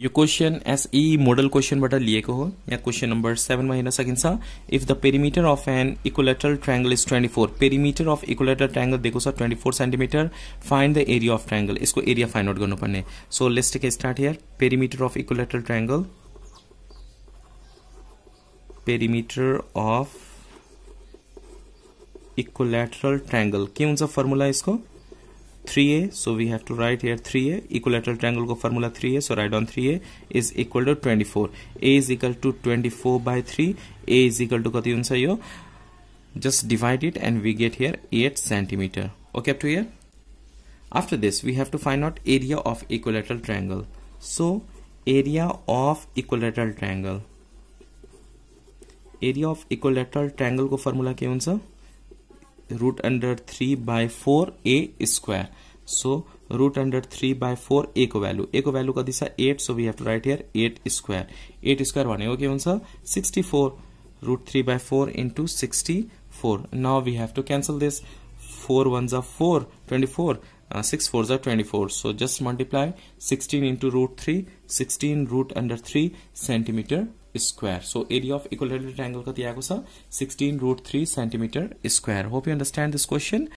यो question S E model क्वेसनबाट लिएको हो यहाँ क्वेश्चन नम्बर सेभेनमा हेर्न सकिन्छ if the perimeter of an equilateral triangle is twenty four perimeter of equilateral triangle दिएको छ twenty four centimetre find the area of triangle यसको एरिया फाइन्ड आउट गर्नुपर्ने so let's take start here perimeter of equilateral triangle perimeter of equilateral triangle के हुन्छ formula यसको 3a so we have to write here 3a equilateral triangle ko formula 3a so write on 3a is equal to 24 a is equal to 24 by 3 a is equal to kati huncha yo just divide it and we get here 8 centimeter okay up to here after this we have to find out area of equilateral triangle so area of equilateral triangle area of equilateral triangle ko formula ke huncha root under three by four A square so root under three by four A को value A को value का दिशा eight so we have to write here eight square eight square one के होता sixty four root three by four into sixty four now we have to cancel this four one जो four twenty four uh, 6 fours are 24 so just multiply 16 into root 3 16 root under 3 centimeter square so area of equilateral rectangle ka diya 16 root 3 centimeter square hope you understand this question